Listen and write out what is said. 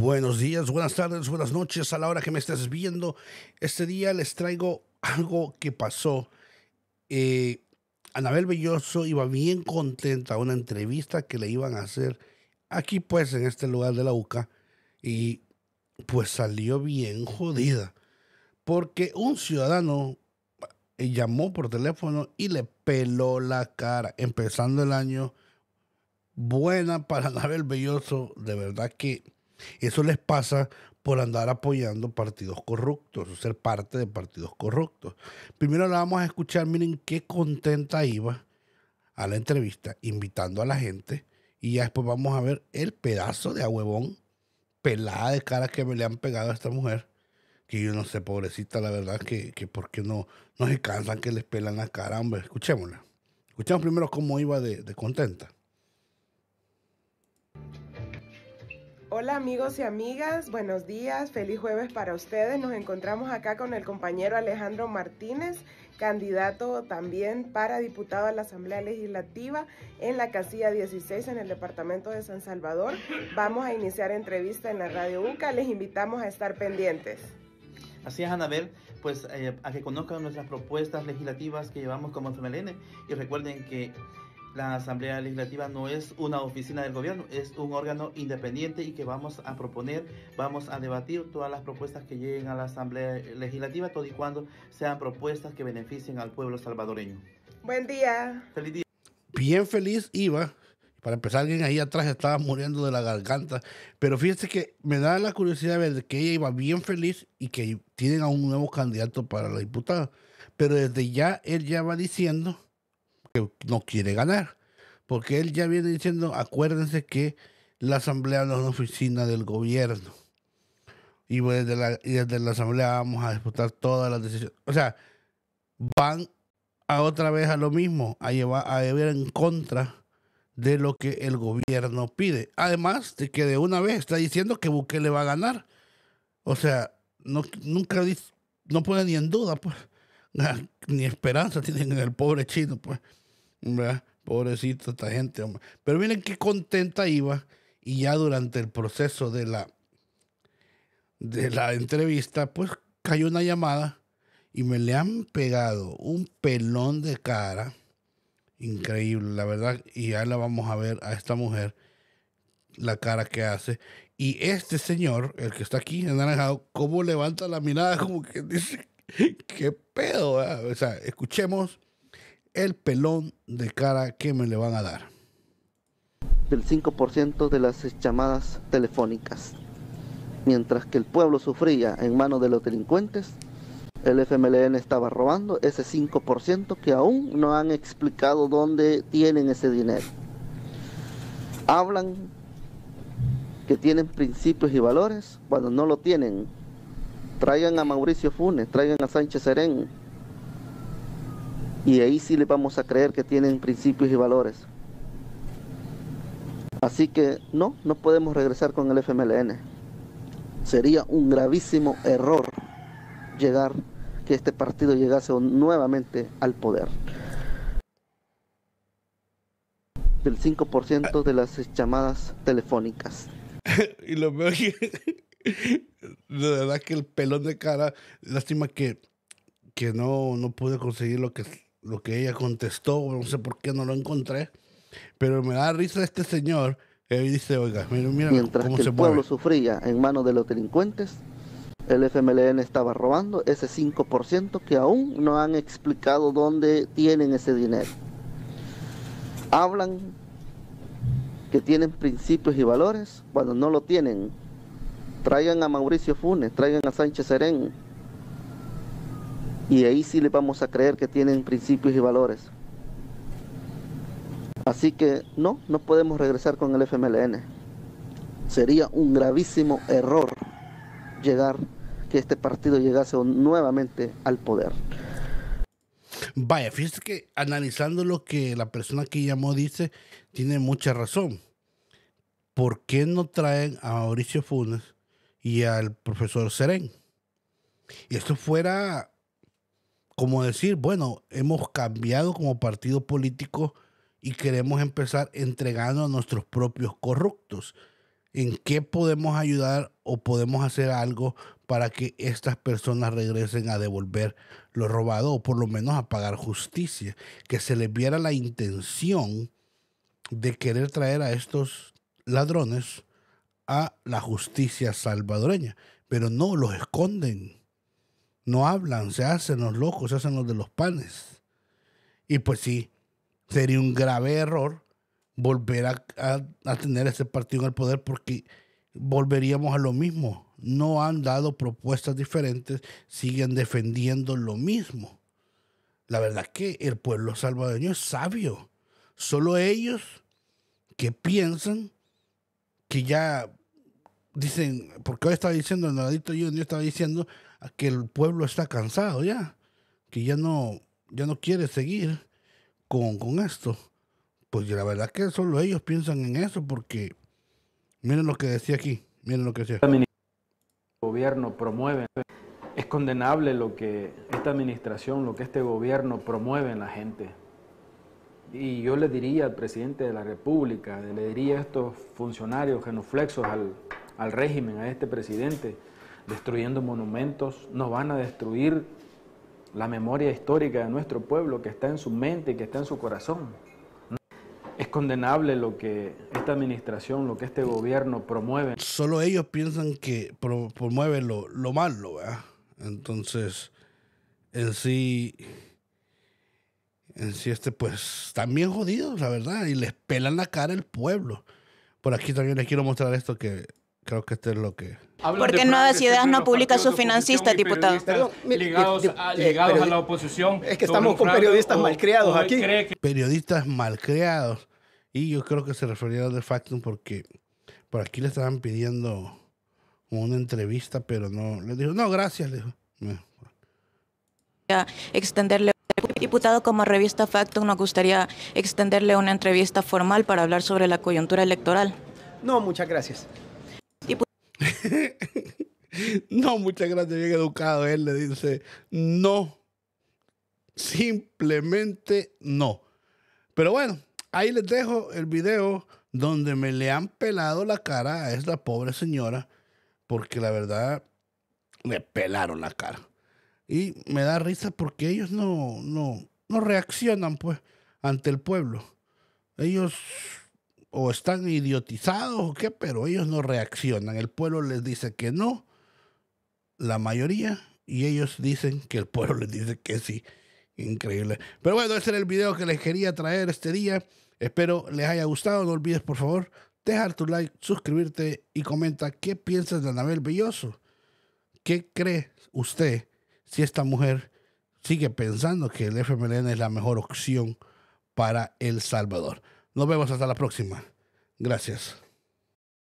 Buenos días, buenas tardes, buenas noches a la hora que me estés viendo. Este día les traigo algo que pasó. Eh, Anabel Belloso iba bien contenta a una entrevista que le iban a hacer aquí pues en este lugar de la UCA y pues salió bien jodida porque un ciudadano eh, llamó por teléfono y le peló la cara empezando el año buena para Anabel Belloso de verdad que eso les pasa por andar apoyando partidos corruptos, o ser parte de partidos corruptos. Primero la vamos a escuchar, miren qué contenta iba a la entrevista, invitando a la gente, y ya después vamos a ver el pedazo de huevón pelada de cara que me le han pegado a esta mujer, que yo no sé, pobrecita, la verdad, que, que por qué no, se cansan que les pelan la cara, hombre, escuchémosla. Escuchemos primero cómo iba de contenta. Hola amigos y amigas, buenos días, feliz jueves para ustedes. Nos encontramos acá con el compañero Alejandro Martínez, candidato también para diputado a la Asamblea Legislativa en la casilla 16 en el departamento de San Salvador. Vamos a iniciar entrevista en la radio UCA, les invitamos a estar pendientes. Así es, Anabel, pues eh, a que conozcan nuestras propuestas legislativas que llevamos como FMLN y recuerden que la Asamblea Legislativa no es una oficina del gobierno, es un órgano independiente y que vamos a proponer, vamos a debatir todas las propuestas que lleguen a la Asamblea Legislativa, todo y cuando sean propuestas que beneficien al pueblo salvadoreño. Buen día. Feliz día. Bien feliz iba. Para empezar, alguien ahí atrás estaba muriendo de la garganta. Pero fíjense que me da la curiosidad de ver que ella iba bien feliz y que tienen a un nuevo candidato para la diputada. Pero desde ya él ya va diciendo no quiere ganar, porque él ya viene diciendo, acuérdense que la asamblea no es una oficina del gobierno. Y desde, la, desde la asamblea vamos a disputar todas las decisiones. O sea, van a otra vez a lo mismo, a llevar a llevar en contra de lo que el gobierno pide. Además de que de una vez está diciendo que Bukele va a ganar. O sea, no, nunca no pone ni en duda, pues. Ni esperanza tienen en el pobre chino, pues. Pobrecito esta gente, Pero miren qué contenta iba y ya durante el proceso de la, de la entrevista, pues cayó una llamada y me le han pegado un pelón de cara. Increíble, la verdad. Y ya la vamos a ver a esta mujer, la cara que hace. Y este señor, el que está aquí, anaranjado, cómo levanta la mirada, como que dice, qué pedo. Ah". O sea, escuchemos el pelón de cara que me le van a dar. Del 5% de las llamadas telefónicas. Mientras que el pueblo sufría en manos de los delincuentes, el FMLN estaba robando ese 5% que aún no han explicado dónde tienen ese dinero. Hablan que tienen principios y valores cuando no lo tienen. Traigan a Mauricio Funes, traigan a Sánchez Serén, y ahí sí le vamos a creer que tienen principios y valores. Así que no, no podemos regresar con el FMLN. Sería un gravísimo error llegar, que este partido llegase nuevamente al poder. Del 5% de las llamadas telefónicas. y lo veo aquí. de verdad que el pelón de cara, lástima que, que no, no pude conseguir lo que lo que ella contestó, no sé por qué no lo encontré, pero me da risa este señor él dice, oiga, mira, mira Mientras que el pueblo sufría en manos de los delincuentes, el FMLN estaba robando ese 5% que aún no han explicado dónde tienen ese dinero. Hablan que tienen principios y valores cuando no lo tienen. Traigan a Mauricio Funes, traigan a Sánchez Serén, y ahí sí le vamos a creer que tienen principios y valores. Así que no, no podemos regresar con el FMLN. Sería un gravísimo error llegar, que este partido llegase nuevamente al poder. Vaya, fíjese que analizando lo que la persona que llamó dice, tiene mucha razón. ¿Por qué no traen a Mauricio Funes y al profesor Serén? Y esto fuera como decir, bueno, hemos cambiado como partido político y queremos empezar entregando a nuestros propios corruptos. ¿En qué podemos ayudar o podemos hacer algo para que estas personas regresen a devolver lo robado o por lo menos a pagar justicia? Que se les viera la intención de querer traer a estos ladrones a la justicia salvadoreña, pero no los esconden no hablan, se hacen los locos, se hacen los de los panes. Y pues sí, sería un grave error volver a, tener ese partido en el poder porque volveríamos a lo mismo. No han dado propuestas diferentes, siguen defendiendo lo mismo. La verdad que el pueblo salvadoreño es sabio. Solo ellos que piensan que ya dicen, porque hoy estaba diciendo, el adicto yo, estaba diciendo que el pueblo está cansado ya, que ya no, ya no quiere seguir con, esto. Pues la verdad que solo ellos piensan en eso porque miren lo que decía aquí, miren lo que decía. El gobierno promueve, es condenable lo que esta administración, lo que este gobierno promueve en la gente. Y yo le diría al presidente de la República, le diría a estos funcionarios genuflexos al, al régimen, a este presidente, destruyendo monumentos, no van a destruir la memoria histórica de nuestro pueblo que está en su mente y que está en su corazón. Es condenable lo que esta administración, lo que este gobierno promueve. Solo ellos piensan que promueve lo, malo, ¿verdad? Entonces, en sí, en sí este, pues, están jodidos, la verdad, y les pelan la cara el pueblo. Por aquí también les quiero mostrar esto que creo que este es lo que porque Nueva Ciudad no publica su financista diputado? Eh, ligados, a, la oposición. Es que estamos con periodistas malcriados aquí. Periodistas malcriados. Y yo creo que se refería a de factum porque por aquí le estaban pidiendo una entrevista, pero no. Le dijo, no, gracias. Extenderle Diputado, como revista Factum, nos gustaría extenderle una entrevista formal para hablar sobre la coyuntura electoral. No, muchas gracias. no, muchas gracias, bien educado. Él le dice, no, simplemente no. Pero bueno, ahí les dejo el video donde me le han pelado la cara a esta pobre señora, porque la verdad, me pelaron la cara. Y me da risa porque ellos no, no, no reaccionan pues ante el pueblo. Ellos o están idiotizados o qué, pero ellos no reaccionan. El pueblo les dice que no, la mayoría, y ellos dicen que el pueblo les dice que sí. Increíble. Pero bueno, ese era el video que les quería traer este día. Espero les haya gustado. No olvides, por favor, dejar tu like, suscribirte y comenta qué piensas de Anabel Belloso. ¿Qué cree usted si esta mujer sigue pensando que el FMLN es la mejor opción para El Salvador? Nos vemos hasta la próxima. Gracias.